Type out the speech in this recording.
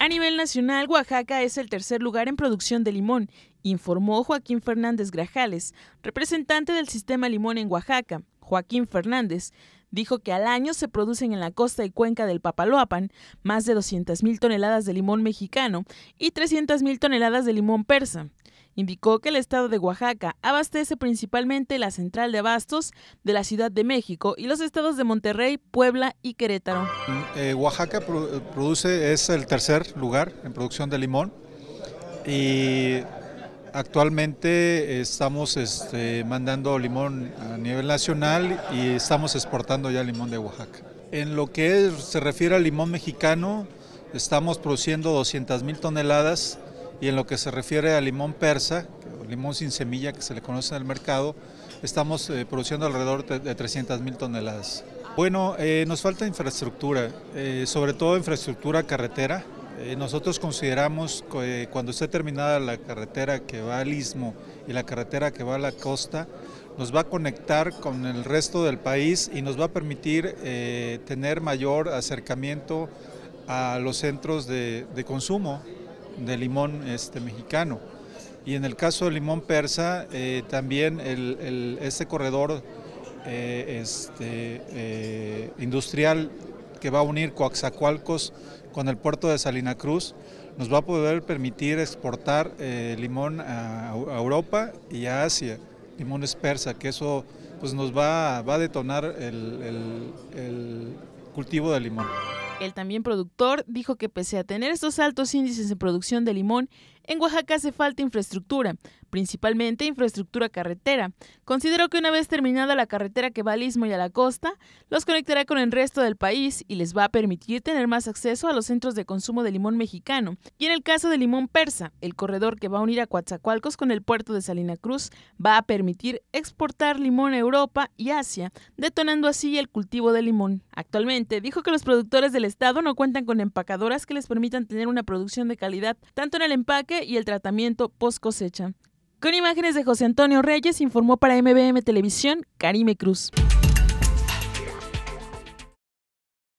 A nivel nacional, Oaxaca es el tercer lugar en producción de limón, informó Joaquín Fernández Grajales, representante del sistema limón en Oaxaca. Joaquín Fernández dijo que al año se producen en la costa y cuenca del Papaloapan más de 200.000 toneladas de limón mexicano y 300.000 toneladas de limón persa. Indicó que el estado de Oaxaca abastece principalmente la central de abastos de la Ciudad de México y los estados de Monterrey, Puebla y Querétaro. Mm, eh, Oaxaca eh, produce, es el tercer lugar en producción de limón y actualmente estamos este, mandando limón a nivel nacional y estamos exportando ya limón de Oaxaca. En lo que se refiere al limón mexicano, estamos produciendo 200 mil toneladas y en lo que se refiere al limón persa, limón sin semilla que se le conoce en el mercado, estamos eh, produciendo alrededor de 300 mil toneladas. Bueno, eh, nos falta infraestructura, eh, sobre todo infraestructura carretera. nosotros consideramos que cuando esté terminada la carretera que va al istmo y la carretera que va a la costa, nos va a conectar con el resto del país y nos va a permitir tener mayor acercamiento a los centros de consumo de limón este, mexicano. Y en el caso del limón persa, eh, también este corredor eh, este, eh, industrial que va a unir Coaxacualcos con el puerto de Salina Cruz nos va a poder permitir exportar limón a, Europa y a Asia, es persa, que eso pues, nos va, a detonar el, el cultivo de limón. El también productor dijo que pese a tener estos altos índices de producción de limón, en Oaxaca hace falta infraestructura, principalmente infraestructura carretera. Considero que una vez terminada la carretera que va al istmo y a la costa, los conectará con el resto del país y les va a permitir tener más acceso a los centros de consumo de limón mexicano. Y en el caso de limón persa, el corredor que va a unir a Coatzacoalcos con el puerto de Salina Cruz va a permitir exportar limón a Europa y Asia, detonando así el cultivo de limón. Actualmente, dijo que los productores del estado no cuentan con empacadoras que les permitan tener una producción de calidad, tanto en el empaque y el tratamiento post cosecha. Con imágenes de José Antonio Reyes informó para MBM Televisión Karime Cruz.